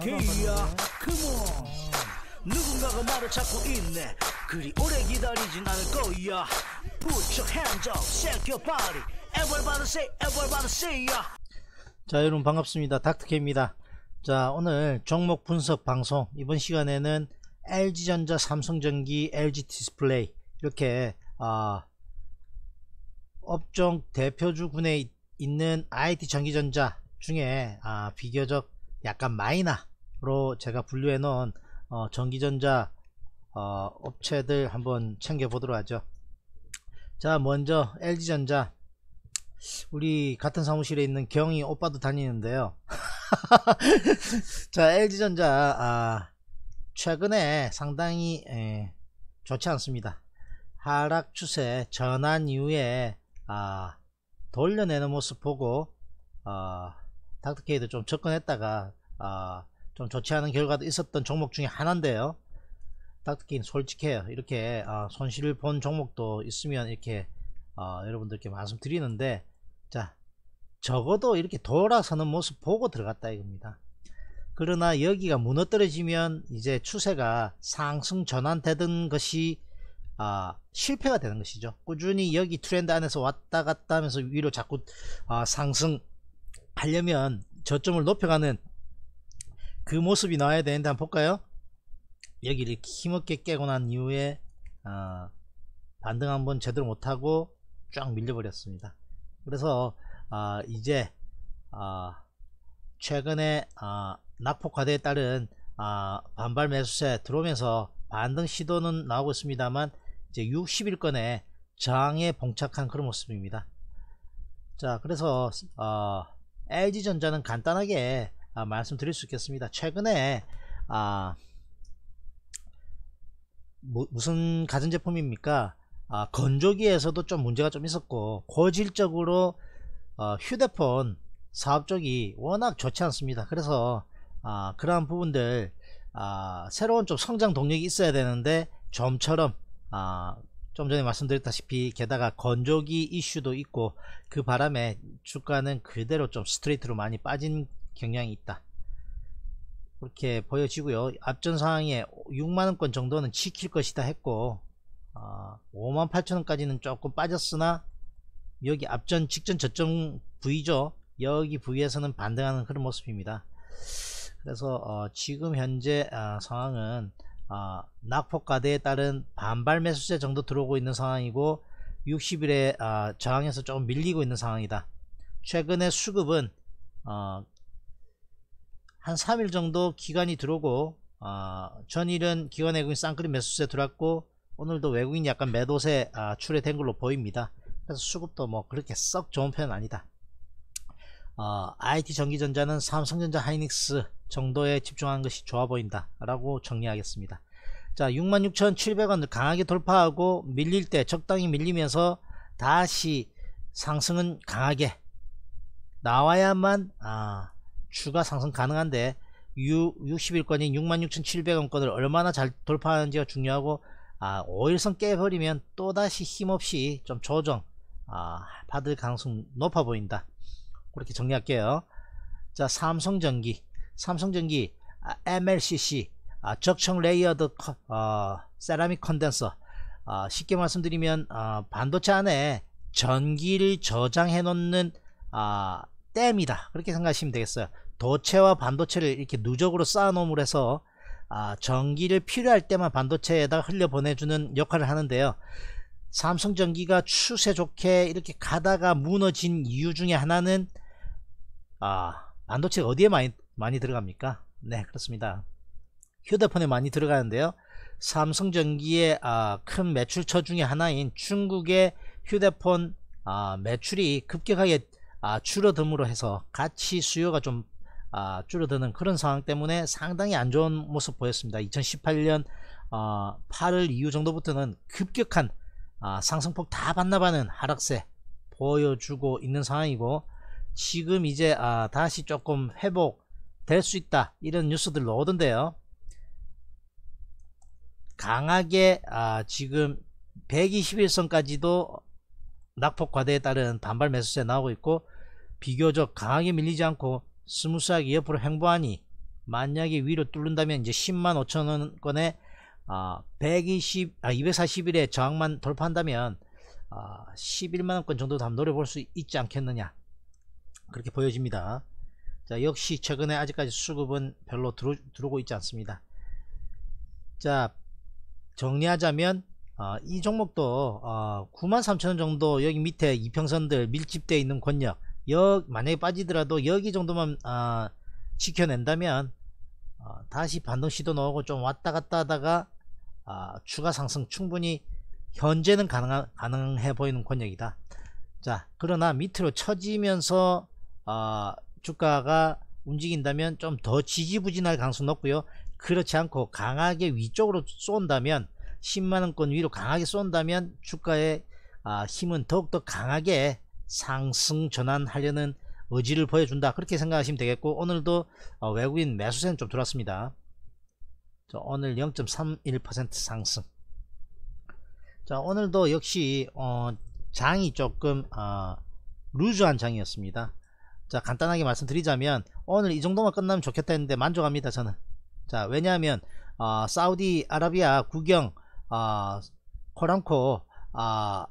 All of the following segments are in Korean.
개야 그모 어. 누군가가 나를 찾고 있네 그리 오래 기다리진 않을 거야 Put your hands up, shake your body Everybody say, everybody say y a 자 여러분 반갑습니다 닥터케입니다 자 오늘 종목 분석 방송 이번 시간에는 LG전자, 삼성전기, LG디스플레이 이렇게 아, 업종 대표주군에 있는 IT 전기전자 중에 아, 비교적 약간 마이너로 제가 분류해 놓은 어, 전기전자 어, 업체들 한번 챙겨 보도록 하죠 자 먼저 LG전자 우리 같은 사무실에 있는 경희 오빠도 다니는데요 자 LG전자 아, 최근에 상당히 에, 좋지 않습니다 하락 추세 전환 이후에 아, 돌려내는 모습 보고 아, 닥터케이드 좀 접근했다가 아, 좀 좋지 않은 결과도 있었던 종목 중에 하나인데요 닥터케이드 솔직해요 이렇게 아, 손실을 본 종목도 있으면 이렇게 아, 여러분들께 말씀드리는데 자 적어도 이렇게 돌아서는 모습 보고 들어갔다 이겁니다 그러나 여기가 무너뜨려지면 이제 추세가 상승 전환되던 것이 아, 실패가 되는 것이죠 꾸준히 여기 트렌드 안에서 왔다 갔다 하면서 위로 자꾸 아, 상승 하려면 저점을 높여가는 그 모습이 나와야 되는데 한번 볼까요? 여기를 힘없게 깨고 난 이후에 어, 반등 한번 제대로 못하고 쫙 밀려버렸습니다. 그래서 어, 이제 어, 최근에 낙폭과대에 따른 반발 매수세 들어오면서 반등 시도는 나오고 있습니다만 이제 60일권에 저항에 봉착한 그런 모습입니다. 자 그래서 어, LG전자는 간단하게 아, 말씀드릴 수 있겠습니다. 최근에 아, 뭐, 무슨 가전제품입니까? 아, 건조기에서도 좀 문제가 좀 있었고 고질적으로 어, 휴대폰 사업 쪽이 워낙 좋지 않습니다. 그래서 아, 그러한 부분들 아, 새로운 좀 성장 동력이 있어야 되는데 좀처럼 아, 좀 전에 말씀드렸다시피 게다가 건조기 이슈도 있고 그 바람에 주가는 그대로 좀 스트레이트로 많이 빠진 경향이 있다. 그렇게 보여지고요. 앞전 상황에 6만원권 정도는 지킬 것이다 했고 어, 아, 5만 8천원까지는 조금 빠졌으나 여기 앞전 직전 저점 부위죠. 여기 부위에서는 반등하는 그런 모습입니다. 그래서 어, 지금 현재 어, 상황은 어, 아, 낙폭과대에 따른 반발 매수세 정도 들어오고 있는 상황이고 60일에 어, 아, 저항에서 조금 밀리고 있는 상황이다. 최근에 수급은 어, 한 3일 정도 기간이 들어오고 아, 전일은 기관 외국인 쌍끌이 매수세 들어왔고 오늘도 외국인 약간 매도세 출회된 걸로 보입니다. 그래서 수급도 뭐 그렇게 썩 좋은 편은 아니다. 어, IT 전기전자는 삼성전자 하이닉스 정도에 집중한 것이 좋아 보인다 라고 정리하겠습니다 자 66,700원을 강하게 돌파하고 밀릴 때 적당히 밀리면서 다시 상승은 강하게 나와야만 아, 추가 상승 가능한데 60일권인 66,700원권을 얼마나 잘 돌파하는지가 중요하고 아, 5일선 깨버리면 또다시 힘없이 좀 조정 아, 받을 가능성 높아 보인다 그렇게 정리할게요. 자, 삼성전기. 삼성전기 아, MLCC 아, 적청 레이어드 어, 세라믹 컨덴서 아, 쉽게 말씀드리면 아, 반도체 안에 전기를 저장해 놓는 아, 댐이다 그렇게 생각하시면 되겠어요 도체와 반도체를 이렇게 누적으로 쌓아 놓음으로 해서 아, 전기를 필요할 때만 반도체에다가 흘려 보내주는 역할을 하는데요 삼성전기가 추세 좋게 이렇게 가다가 무너진 이유 중에 하나는 아, 반도체가 어디에 많이, 많이 들어갑니까? 네, 그렇습니다. 휴대폰에 많이 들어가는데요. 삼성전기의 아, 큰 매출처 중의 하나인 중국의 휴대폰 아, 매출이 급격하게 아, 줄어듦으로 해서 가치 수요가 좀 아, 줄어드는 그런 상황 때문에 상당히 안 좋은 모습 보였습니다. 2018년 어, 8월 이후 정도부터는 급격한 아, 상승폭 다 반납하는 하락세 보여주고 있는 상황이고 지금 이제 아, 다시 조금 회복될 수 있다 이런 뉴스들 나오던데요 강하게 아, 지금 121선까지도 낙폭과대에 따른 반발 매수세 나오고 있고 비교적 강하게 밀리지 않고 스무스하게 옆으로 횡보하니 만약에 위로 뚫는다면 이제 10만 5천원권에 아, 120, 아, 2 4일에 저항만 돌파한다면 아, 11만원권 정도 다음 노려볼 수 있지 않겠느냐 그렇게 보여집니다. 자 역시 최근에 아직까지 수급은 별로 들어, 들어오고 있지 않습니다. 자 정리하자면 어, 이 종목도 어, 93,000원 정도 여기 밑에 이평선들 밀집되어 있는 권역 만약에 빠지더라도 여기 정도만 어, 지켜낸다면 어, 다시 반등 시도 나오고 좀 왔다 갔다 하다가 어, 추가 상승 충분히 현재는 가능하, 가능해 보이는 권역이다. 자 그러나 밑으로 처지면서 어, 주가가 움직인다면 좀 더 지지부진할 가능성이 높고요 그렇지 않고 강하게 위쪽으로 쏜다면 10만원권 위로 강하게 쏜다면 주가의 아, 힘은 더욱더 강하게 상승 전환하려는 의지를 보여준다 그렇게 생각하시면 되겠고 오늘도 어, 외국인 매수세는 좀 들어왔습니다 자, 오늘 0.31% 상승 자 오늘도 역시 어, 장이 조금 어, 루즈한 장이었습니다 자 간단하게 말씀드리자면 오늘 이 정도만 끝나면 좋겠다 했는데 만족합니다 저는 자 왜냐하면 어, 사우디아라비아 국영 어, 아, 코랑코 어, 아,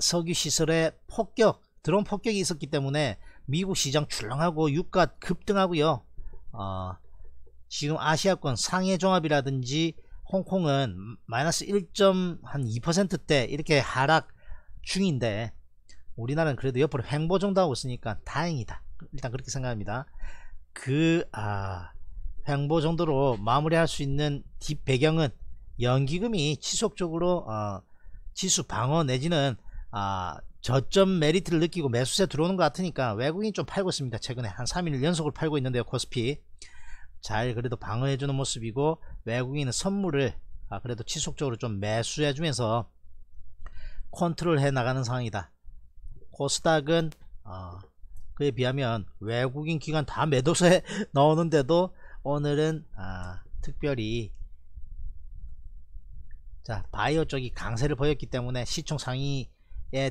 석유시설에 폭격 드론 폭격이 있었기 때문에 미국 시장 출렁하고 유가 급등하고요 어, 지금 아시아권 상해 종합이라든지 홍콩은 마이너스 1.2%대 이렇게 하락 중인데 우리나라는 그래도 옆으로 횡보 정도 하고 있으니까 다행이다 일단 그렇게 생각합니다 그 아, 횡보 정도로 마무리할 수 있는 뒷배경은 연기금이 지속적으로 어, 지수 방어 내지는 아, 저점 메리트를 느끼고 매수세 들어오는 것 같으니까 외국인 좀 팔고 있습니다 최근에 한 3일 연속으로 팔고 있는데요 코스피 잘 그래도 방어해주는 모습이고 외국인은 선물을 아, 그래도 지속적으로 좀 매수해주면서 컨트롤 해 나가는 상황이다 코스닥은 어, 그에 비하면 외국인 기관 다 매도세에 넣오는데도 오늘은 아, 특별히 자 바이오 쪽이 강세를 보였기 때문에 시총 상위의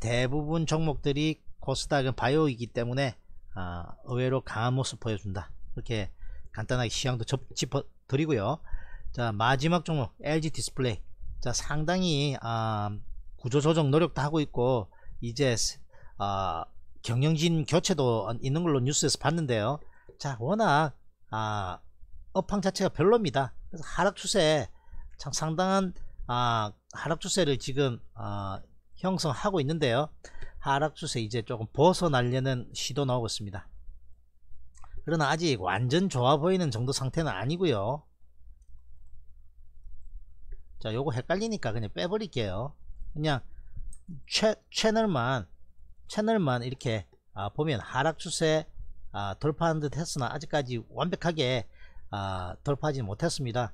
대부분 종목들이 코스닥은 바이오이기 때문에 아, 의외로 강한 모습 보여준다 이렇게 간단하게 시향도 짚어드리고요 자 마지막 종목 LG 디스플레이 자 상당히 아, 구조조정 노력도 하고 있고 이제 아, 경영진 교체도 있는 걸로 뉴스에서 봤는데요. 자, 워낙 아, 업황 자체가 별로입니다. 그래서 하락 추세참 상당한 아, 하락 추세를 지금 아, 형성하고 있는데요. 하락 추세 이제 조금 벗어나려는 시도 나오고 있습니다. 그러나 아직 완전 좋아 보이는 정도 상태는 아니고요. 자, 요거 헷갈리니까 그냥 빼버릴게요. 그냥 채, 채널만 채널만 이렇게 아, 보면 하락 추세 아, 돌파한 듯 했으나 아직까지 완벽하게 아, 돌파하지 못했습니다.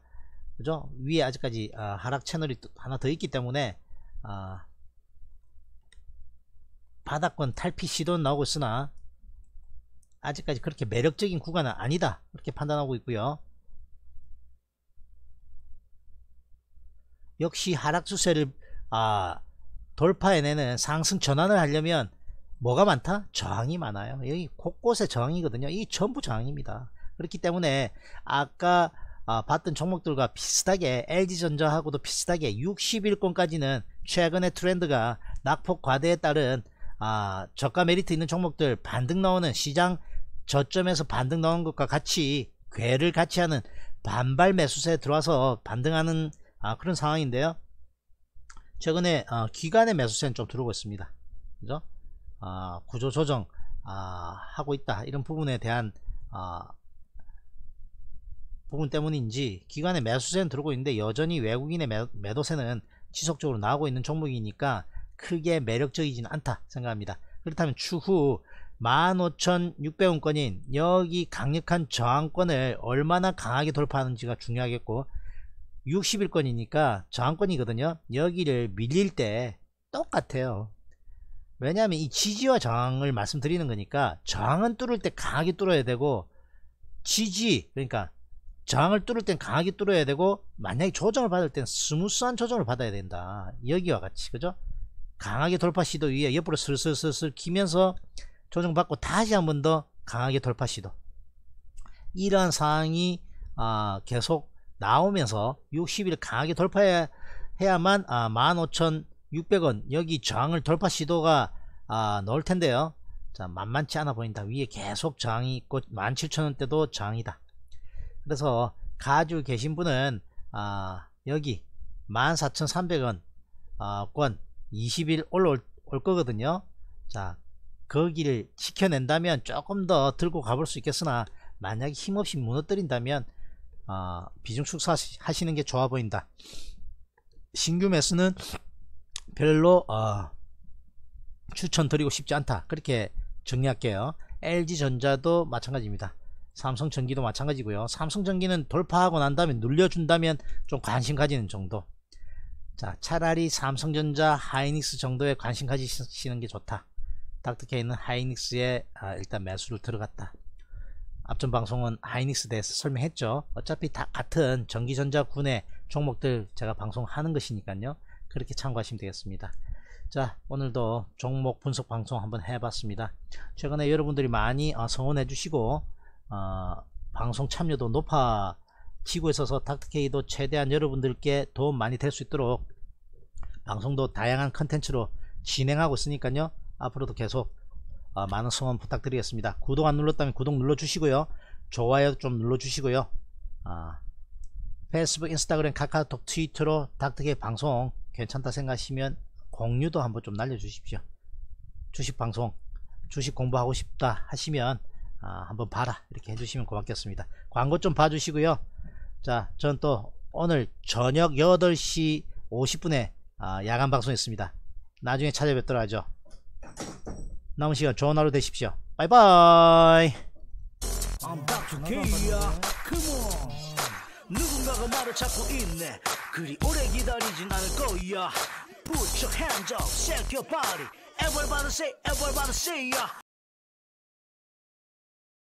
그죠? 위에 아직까지 아, 하락 채널이 하나 더 있기 때문에 아, 바닥권 탈피 시도는 나오고 있으나 아직까지 그렇게 매력적인 구간은 아니다. 그렇게 판단하고 있고요. 역시 하락 추세를 아, 돌파해내는 상승 전환을 하려면 뭐가 많다? 저항이 많아요. 여기 곳곳에 저항이거든요. 이 전부 저항입니다. 그렇기 때문에 아까 아, 봤던 종목들과 비슷하게 LG전자하고도 비슷하게 60일권까지는 최근의 트렌드가 낙폭 과대에 따른 아, 저가 메리트 있는 종목들 반등 나오는 시장 저점에서 반등 나온 것과 같이 괴를 같이 하는 반발 매수세에 들어와서 반등하는 아, 그런 상황인데요. 최근에 어, 기간의 매수세는 좀 들어오고 있습니다. 그죠? 어, 아, 구조 조정 어, 아, 하고 있다 이런 부분에 대한 어, 부분 때문인지 기관의 매수세는 들어오고 있는데 여전히 외국인의 매, 매도세는 지속적으로 나오고 있는 종목이니까 크게 매력적이진 않다 생각합니다. 그렇다면 추후 15,600원권인 여기 강력한 저항권을 얼마나 강하게 돌파하는지가 중요하겠고 60일권이니까 저항권이거든요. 여기를 밀릴 때 똑같아요. 왜냐하면 이 지지와 저항을 말씀드리는 거니까 저항은 뚫을 때 강하게 뚫어야 되고 지지 그러니까 저항을 뚫을 땐 강하게 뚫어야 되고 만약에 조정을 받을 땐 스무스한 조정을 받아야 된다 여기와 같이 그죠 강하게 돌파 시도 위에 옆으로 슬슬슬슬 키면서 조정받고 다시 한 번 더 강하게 돌파 시도 이러한 상황이 아, 계속 나오면서 60일 강하게 돌파해야만 아, 15,000 600원 여기 저항을 돌파 시도가 아, 넣을 텐데요 자 만만치 않아 보인다 위에 계속 저항이 있고 17,000원대도 저항이다 그래서 가지고 계신 분은 아, 여기 14,300원 아, 권 20일 올라올 거거든요 자 거기를 그 지켜낸다면 조금 더 들고 가볼 수 있겠으나 만약에 힘없이 무너뜨린다면 어, 비중 축소하시는 게 좋아 보인다 신규 매수는 별로 어, 추천드리고 싶지 않다 그렇게 정리할게요 LG전자도 마찬가지입니다 삼성전기도 마찬가지고요 삼성전기는 돌파하고 난 다음에 눌려준다면 좀 관심 가지는 정도 자 차라리 삼성전자 하이닉스 정도에 관심 가지시는 게 좋다 닥터케이는 하이닉스에 아, 일단 매수를 들어갔다 앞전 방송은 하이닉스 대해서 설명했죠 어차피 다 같은 전기전자 군의 종목들 제가 방송하는 것이니까요 그렇게 참고하시면 되겠습니다. 자 오늘도 종목 분석 방송 한번 해봤습니다. 최근에 여러분들이 많이 어, 성원해 주시고 어, 방송 참여도 높아지고 있어서 닥터케이도 최대한 여러분들께 도움 많이 될 수 있도록 방송도 다양한 컨텐츠로 진행하고 있으니까요. 앞으로도 계속 어, 많은 성원 부탁드리겠습니다. 구독 안 눌렀다면 구독 눌러주시고요. 좋아요 좀 눌러주시고요. 어, 페이스북, 인스타그램, 카카오톡, 트위터로 닥터계 방송 괜찮다 생각하시면 공유도 한번 좀 날려주십시오. 주식 방송, 주식 공부하고 싶다 하시면 아, 한번 봐라 이렇게 해주시면 고맙겠습니다. 광고 좀 봐주시고요. 자, 전 또 오늘 저녁 8시 50분에 아, 야간 방송했습니다. 나중에 찾아뵙도록 하죠. 남은 시간 좋은 하루 되십시오. 바이바이. 누군가가 나를 찾고 있네 그리 오래 기다리진 않을 거야 Put your hands up, shake your body Everybody say, everybody say yeah.